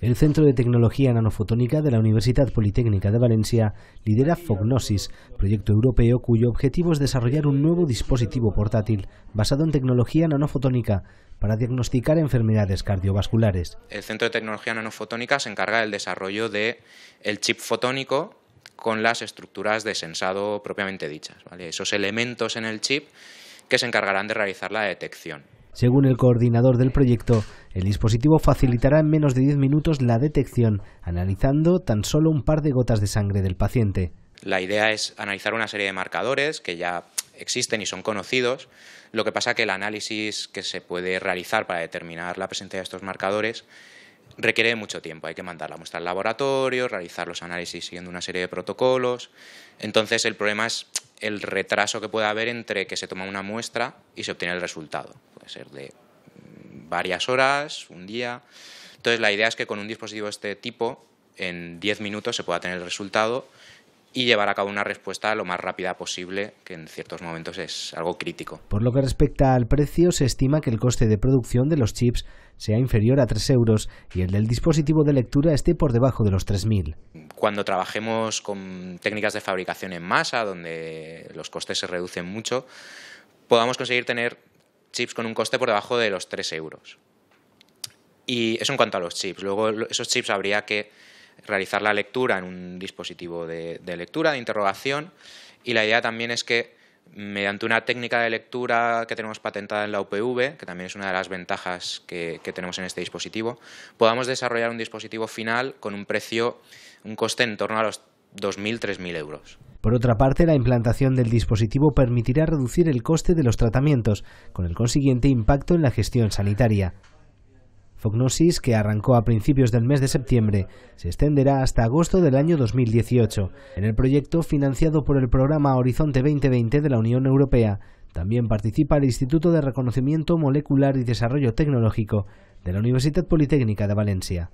El Centro de Tecnología Nanofotónica de la Universidad Politécnica de Valencia lidera Fognosis, proyecto europeo cuyo objetivo es desarrollar un nuevo dispositivo portátil basado en tecnología nanofotónica para diagnosticar enfermedades cardiovasculares. El Centro de Tecnología Nanofotónica se encarga del desarrollo del el chip fotónico con las estructuras de sensado propiamente dichas, esos elementos en el chip que se encargarán de realizar la detección. Según el coordinador del proyecto, el dispositivo facilitará en menos de 10 minutos la detección, analizando tan solo un par de gotas de sangre del paciente. La idea es analizar una serie de marcadores que ya existen y son conocidos. Lo que pasa que el análisis que se puede realizar para determinar la presencia de estos marcadores requiere mucho tiempo. Hay que mandar la muestra al laboratorio, realizar los análisis siguiendo una serie de protocolos. Entonces, el problema es el retraso que puede haber entre que se toma una muestra y se obtiene el resultado. Puede ser de mm, varias horas, un día. Entonces, la idea es que con un dispositivo de este tipo, en 10 minutos se pueda tener el resultado y llevar a cabo una respuesta lo más rápida posible, que en ciertos momentos es algo crítico. Por lo que respecta al precio, se estima que el coste de producción de los chips sea inferior a 3 euros y el del dispositivo de lectura esté por debajo de los 3.000. Cuando trabajemos con técnicas de fabricación en masa, donde los costes se reducen mucho, podamos conseguir tener chips con un coste por debajo de los 3 euros. Y eso en cuanto a los chips. Luego esos chips habría que realizar la lectura en un dispositivo de, lectura, de interrogación, y la idea también es que mediante una técnica de lectura que tenemos patentada en la UPV, que también es una de las ventajas que, que, tenemos en este dispositivo, podamos desarrollar un dispositivo final con un precio, un coste en torno a los 2.000, 3.000 euros. Por otra parte, la implantación del dispositivo permitirá reducir el coste de los tratamientos, con el consiguiente impacto en la gestión sanitaria. Fognosis, que arrancó a principios del mes de septiembre, se extenderá hasta agosto del año 2018. En el proyecto, financiado por el programa Horizonte 2020 de la Unión Europea, también participa el Instituto de Reconocimiento Molecular y Desarrollo Tecnológico de la Universidad Politécnica de Valencia.